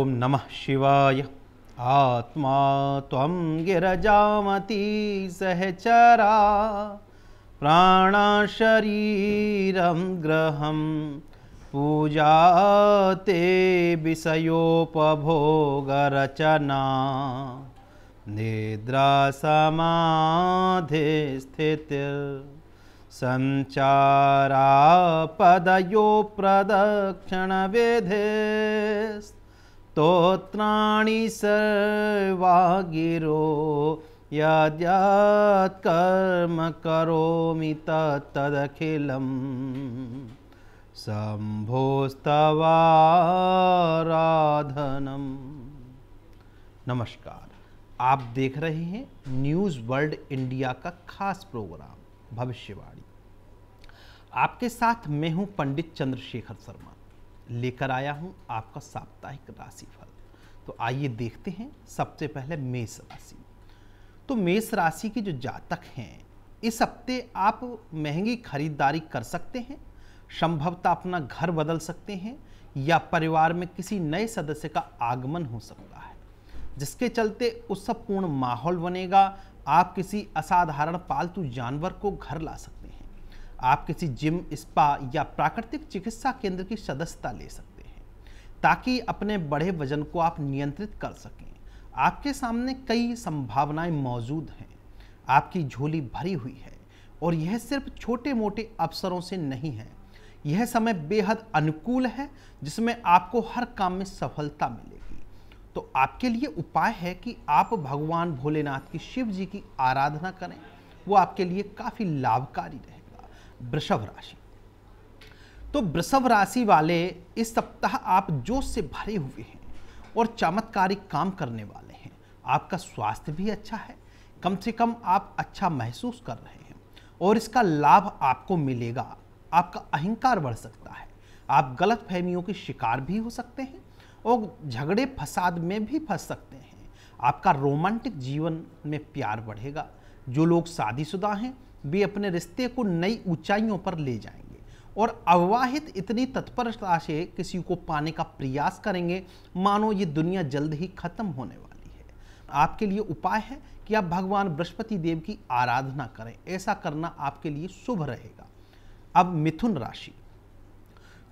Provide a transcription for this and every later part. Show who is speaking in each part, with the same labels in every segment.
Speaker 1: ॐ नमः शिवाय आत्मा त्वं गिरजामती सहचरा प्राणाशरीरं ग्रहं पूजा ते विषयोपभोगरचना निद्रासमाधि स्थिति स्तोत्राणि सर्वा गिरो यद्यात्कर्म करोमि तत्तदखिलं संभोस्तवाराधनम् नमस्कार आप देख रहे हैं न्यूज़ वर्ल्ड इंडिया का खास प्रोग्राम भविष्यवाणी आपके साथ मैं हूं पंडित चंद्रशेखर शर्मा लेकर आया हूं आपका साप्ताहिक राशिफल तो आइए देखते हैं सबसे पहले मेष राशि तो मेष राशि के जो जातक हैं इस हफ्ते आप महंगी खरीदारी कर सकते हैं संभवतः अपना घर बदल सकते हैं या परिवार में किसी नए सदस्य का आगमन हो सकता है जिसके चलते उत्सवपूर्ण माहौल बनेगा आप किसी असाधारण पालतू जानवर को घर ला सकते आप किसी जिम स्पा या प्राकृतिक चिकित्सा केंद्र की सदस्यता ले सकते हैं ताकि अपने बढ़े वजन को आप नियंत्रित कर सकें आपके सामने कई संभावनाएं मौजूद हैं आपकी झोली भरी हुई है और यह सिर्फ छोटे मोटे अवसरों से नहीं है यह समय बेहद अनुकूल है जिसमें आपको हर काम में सफलता मिलेगी तो आपके लिए उपाय है कि आप भगवान भोलेनाथ की शिव जी की आराधना करें वो आपके लिए काफ़ी लाभकारी रहे वृषभ राशि तो वृषभ राशि वाले इस सप्ताह आप जोश से भरे हुए हैं और चमत्कारिक काम करने वाले हैं आपका स्वास्थ्य भी अच्छा है कम से कम आप अच्छा महसूस कर रहे हैं और इसका लाभ आपको मिलेगा आपका अहंकार बढ़ सकता है आप गलत फहमियों के शिकार भी हो सकते हैं और झगड़े फसाद में भी फंस सकते हैं आपका रोमांटिक जीवन में प्यार बढ़ेगा जो लोग शादीशुदा हैं वे अपने रिश्ते को नई ऊंचाइयों पर ले जाएंगे और अवाहित इतनी तत्परता से किसी को पाने का प्रयास करेंगे मानो ये दुनिया जल्द ही खत्म होने वाली है आपके लिए उपाय है कि आप भगवान बृहस्पति देव की आराधना करें ऐसा करना आपके लिए शुभ रहेगा अब मिथुन राशि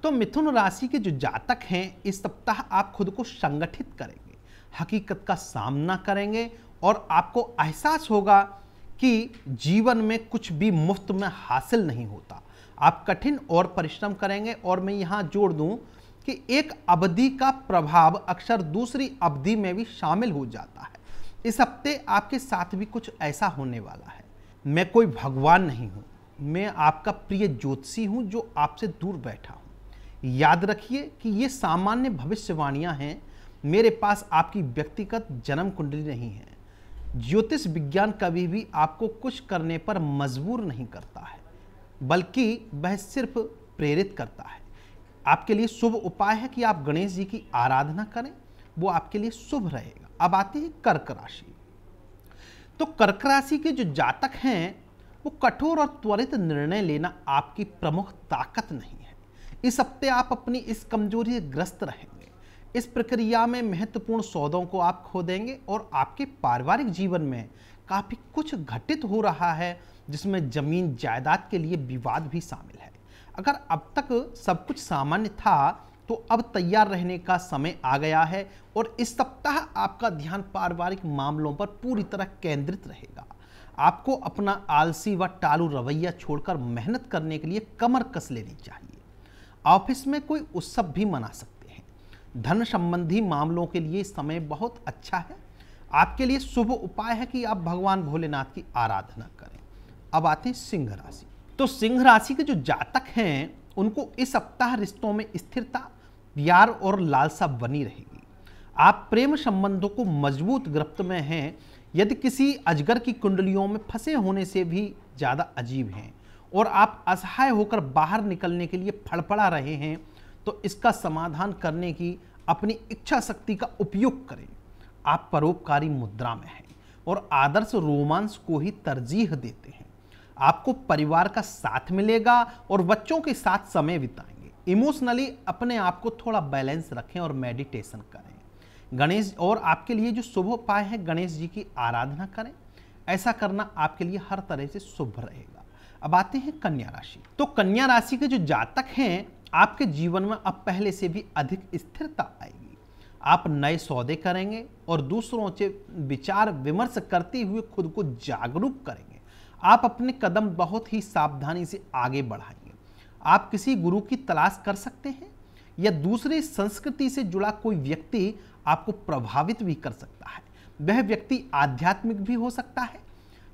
Speaker 1: तो मिथुन राशि के जो जातक हैं इस सप्ताह आप खुद को संगठित करेंगे हकीकत का सामना करेंगे और आपको एहसास होगा कि जीवन में कुछ भी मुफ्त में हासिल नहीं होता आप कठिन और परिश्रम करेंगे और मैं यहाँ जोड़ दूँ कि एक अवधि का प्रभाव अक्सर दूसरी अवधि में भी शामिल हो जाता है इस हफ्ते आपके साथ भी कुछ ऐसा होने वाला है मैं कोई भगवान नहीं हूँ मैं आपका प्रिय ज्योतिषी हूँ जो आपसे दूर बैठा हूँ याद रखिए कि ये सामान्य भविष्यवाणियाँ हैं मेरे पास आपकी व्यक्तिगत जन्म कुंडली नहीं है ज्योतिष विज्ञान कभी भी आपको कुछ करने पर मजबूर नहीं करता है बल्कि वह सिर्फ प्रेरित करता है आपके लिए शुभ उपाय है कि आप गणेश जी की आराधना करें वो आपके लिए शुभ रहेगा अब आती है कर्क राशि तो कर्क राशि के जो जातक हैं वो कठोर और त्वरित निर्णय लेना आपकी प्रमुख ताकत नहीं है इस हफ्ते आप अपनी इस कमजोरी से ग्रस्त रहेंगे इस प्रक्रिया में महत्वपूर्ण सौदों को आप खो देंगे और आपके पारिवारिक जीवन में काफ़ी कुछ घटित हो रहा है जिसमें ज़मीन जायदाद के लिए विवाद भी शामिल है अगर अब तक सब कुछ सामान्य था तो अब तैयार रहने का समय आ गया है और इस सप्ताह आपका ध्यान पारिवारिक मामलों पर पूरी तरह केंद्रित रहेगा आपको अपना आलसी व टालू रवैया छोड़कर मेहनत करने के लिए कमर कस लेनी चाहिए ऑफिस में कोई उत्सव भी मना सकते धन संबंधी मामलों के लिए समय बहुत अच्छा है आपके लिए शुभ उपाय है कि आप भगवान भोलेनाथ की आराधना करें अब आते हैं सिंह राशि तो सिंह राशि के जो जातक हैं उनको इस सप्ताह रिश्तों में स्थिरता प्यार और लालसा बनी रहेगी आप प्रेम संबंधों को मजबूत गिरफ्त में हैं यदि किसी अजगर की कुंडलियों में फंसे होने से भी ज़्यादा अजीब हैं और आप असहाय होकर बाहर निकलने के लिए फड़फड़ा रहे हैं तो इसका समाधान करने की अपनी इच्छा शक्ति का उपयोग करें आप परोपकारी मुद्रा में हैं और आदर्श रोमांस को ही तरजीह देते हैं आपको परिवार का साथ मिलेगा और बच्चों के साथ समय बिताएंगे इमोशनली अपने आप को थोड़ा बैलेंस रखें और मेडिटेशन करें गणेश और आपके लिए जो शुभ उपाय है गणेश जी की आराधना करें ऐसा करना आपके लिए हर तरह से शुभ रहेगा अब आते हैं कन्या राशि तो कन्या राशि के जो जातक हैं आपके जीवन में अब पहले से भी अधिक स्थिरता आएगी आप नए सौदे करेंगे और दूसरों से विचार विमर्श करते हुए खुद को जागरूक करेंगे आप अपने कदम बहुत ही सावधानी से आगे बढ़ाएंगे आप किसी गुरु की तलाश कर सकते हैं या दूसरी संस्कृति से जुड़ा कोई व्यक्ति आपको प्रभावित भी कर सकता है वह व्यक्ति आध्यात्मिक भी हो सकता है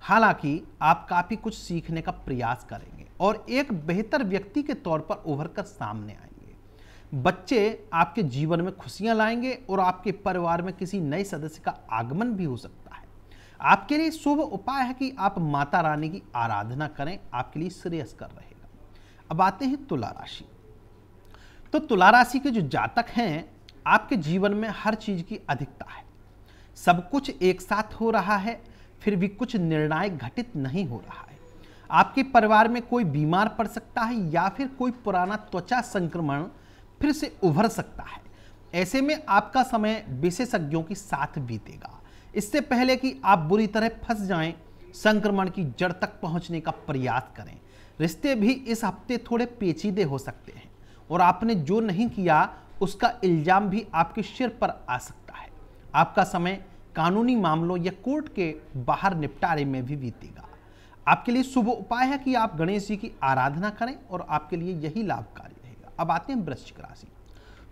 Speaker 1: हालांकि आप काफ़ी कुछ सीखने का प्रयास करेंगे और एक बेहतर व्यक्ति के तौर पर उभर कर सामने आएंगे बच्चे आपके जीवन में खुशियां लाएंगे और आपके परिवार में किसी नए सदस्य का आगमन भी हो सकता है आपके लिए शुभ उपाय है कि आप माता रानी की आराधना करें आपके लिए श्रेयस्कर रहेगा अब आते हैं तुला राशि तो तुला राशि के जो जातक हैं आपके जीवन में हर चीज़ की अधिकता है सब कुछ एक साथ हो रहा है फिर भी कुछ निर्णय घटित नहीं हो रहा है आपके परिवार में कोई बीमार पड़ सकता है या फिर कोई पुराना त्वचा संक्रमण फिर से उभर सकता है ऐसे में आपका समय विशेषज्ञों के साथ बीतेगा इससे पहले कि आप बुरी तरह फंस जाएं, संक्रमण की जड़ तक पहुंचने का प्रयास करें रिश्ते भी इस हफ्ते थोड़े पेचीदे हो सकते हैं और आपने जो नहीं किया उसका इल्जाम भी आपके सिर पर आ सकता है आपका समय कानूनी मामलों या कोर्ट के बाहर निपटारे में भी बीतेगा आपके लिए शुभ उपाय है कि आप गणेश जी की आराधना करें और आपके लिए यही लाभकारी रहेगा अब आते हैं वृश्चिक राशि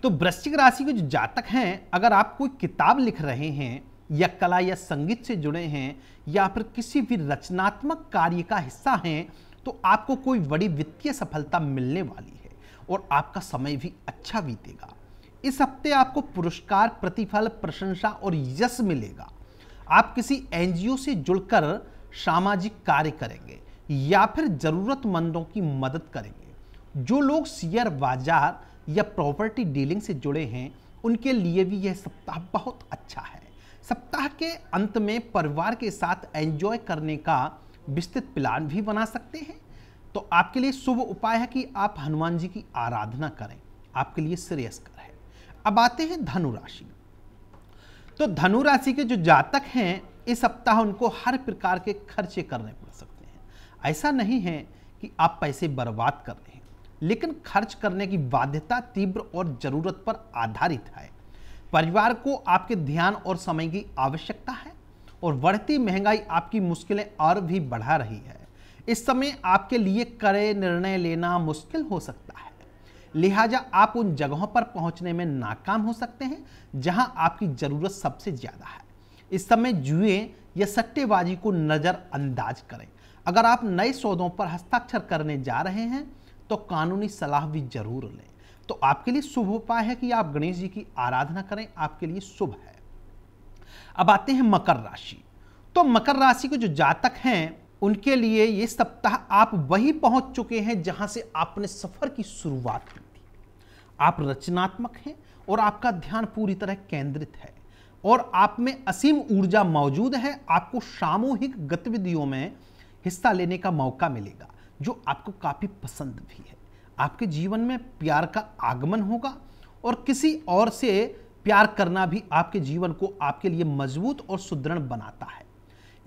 Speaker 1: तो वृश्चिक राशि के जो जातक हैं अगर आप कोई किताब लिख रहे हैं या कला या संगीत से जुड़े हैं या फिर किसी भी रचनात्मक कार्य का हिस्सा हैं तो आपको कोई बड़ी वित्तीय सफलता मिलने वाली है और आपका समय भी अच्छा बीतेगा इस हफ्ते आपको पुरस्कार प्रतिफल प्रशंसा और यश मिलेगा आप किसी एनजीओ से जुड़कर सामाजिक कार्य करेंगे या फिर ज़रूरतमंदों की मदद करेंगे जो लोग शेयर बाजार या प्रॉपर्टी डीलिंग से जुड़े हैं उनके लिए भी यह सप्ताह बहुत अच्छा है सप्ताह के अंत में परिवार के साथ एंजॉय करने का विस्तृत प्लान भी बना सकते हैं तो आपके लिए शुभ उपाय है कि आप हनुमान जी की आराधना करें आपके लिए श्रेयस्कर अब आते हैं धनु राशि तो धनु राशि के जो जातक हैं इस सप्ताह उनको हर प्रकार के खर्चे करने पड़ सकते हैं ऐसा नहीं है कि आप पैसे बर्बाद कर रहे हैं लेकिन खर्च करने की बाध्यता तीव्र और जरूरत पर आधारित है परिवार को आपके ध्यान और समय की आवश्यकता है और बढ़ती महंगाई आपकी मुश्किलें और भी बढ़ा रही है इस समय आपके लिए कड़े निर्णय लेना मुश्किल हो सकता है लिहाजा आप उन जगहों पर पहुंचने में नाकाम हो सकते हैं जहां आपकी ज़रूरत सबसे ज़्यादा है इस समय जुए या सट्टेबाजी को नज़रअंदाज करें अगर आप नए सौदों पर हस्ताक्षर करने जा रहे हैं तो कानूनी सलाह भी जरूर लें तो आपके लिए शुभ उपाय है कि आप गणेश जी की आराधना करें आपके लिए शुभ है अब आते हैं मकर राशि तो मकर राशि के जो जातक हैं उनके लिए ये सप्ताह आप वही पहुंच चुके हैं जहां से आपने सफर की शुरुआत की थी आप रचनात्मक हैं और आपका ध्यान पूरी तरह केंद्रित है और आप में असीम ऊर्जा मौजूद है आपको सामूहिक गतिविधियों में हिस्सा लेने का मौका मिलेगा जो आपको काफ़ी पसंद भी है आपके जीवन में प्यार का आगमन होगा और किसी और से प्यार करना भी आपके जीवन को आपके लिए मजबूत और सुदृढ़ बनाता है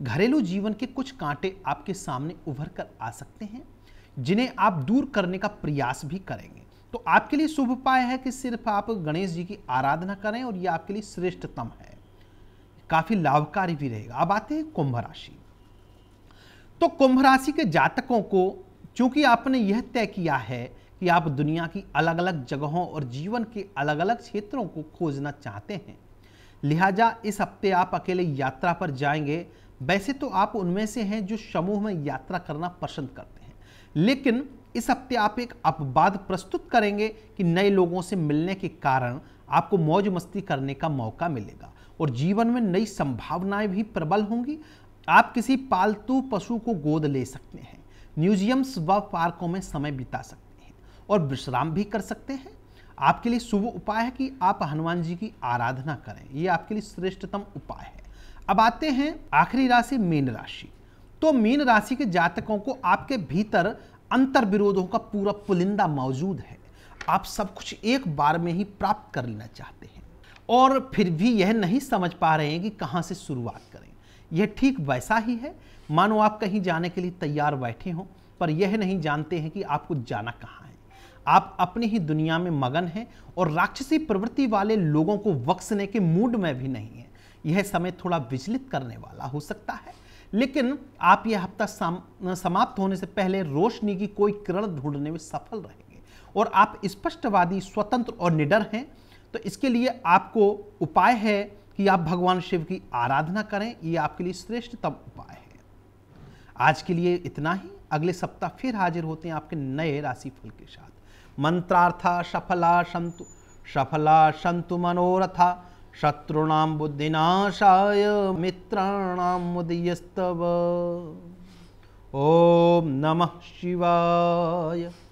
Speaker 1: घरेलू जीवन के कुछ कांटे आपके सामने उभर कर आ सकते हैं जिन्हें आप दूर करने का प्रयास भी करेंगे तो आपके लिए शुभ उपाय है कि सिर्फ आप गणेश जी की आराधना करें और ये आपके लिए श्रेष्ठतम है काफी लाभकारी भी रहेगा अब आते हैं कुंभ राशि तो कुंभ राशि के जातकों को चूंकि आपने यह तय किया है कि आप दुनिया की अलग अलग जगहों और जीवन के अलग अलग क्षेत्रों को खोजना चाहते हैं लिहाजा इस हफ्ते आप अकेले यात्रा पर जाएंगे वैसे तो आप उनमें से हैं जो समूह में यात्रा करना पसंद करते हैं लेकिन इस हफ्ते आप एक अपवाद प्रस्तुत करेंगे कि नए लोगों से मिलने के कारण आपको मौज मस्ती करने का मौका मिलेगा और जीवन में नई संभावनाएं भी प्रबल होंगी आप किसी पालतू पशु को गोद ले सकते हैं म्यूजियम्स व पार्कों में समय बिता सकते हैं और विश्राम भी कर सकते हैं आपके लिए शुभ उपाय है कि आप हनुमान जी की आराधना करें ये आपके लिए श्रेष्ठतम उपाय है अब आते हैं आखिरी राशि मीन राशि तो मीन राशि के जातकों को आपके भीतर अंतर विरोधों का पूरा पुलिंदा मौजूद है आप सब कुछ एक बार में ही प्राप्त कर लेना चाहते हैं और फिर भी यह नहीं समझ पा रहे हैं कि कहाँ से शुरुआत करें यह ठीक वैसा ही है मानो आप कहीं जाने के लिए तैयार बैठे हों पर यह नहीं जानते हैं कि आपको जाना कहाँ है आप अपनी ही दुनिया में मगन हैं और राक्षसी प्रवृत्ति वाले लोगों को वक्सने के मूड में भी नहीं है यह समय थोड़ा विचलित करने वाला हो सकता है लेकिन आप यह हफ्ता समाप्त होने से पहले रोशनी की कोई किरण ढूंढने में सफल रहेंगे और आप स्पष्टवादी स्वतंत्र और निडर हैं तो इसके लिए आपको उपाय है कि आप भगवान शिव की आराधना करें ये आपके लिए श्रेष्ठतम उपाय है आज के लिए इतना ही अगले सप्ताह फिर हाजिर होते हैं आपके नए राशि फल के साथ मंत्रार्था सफला संतु सफला संतु मनोरथा शत्रूणां बुद्धिनाशाय मित्राणां मुदीयस्तव ॐ नमः शिवाय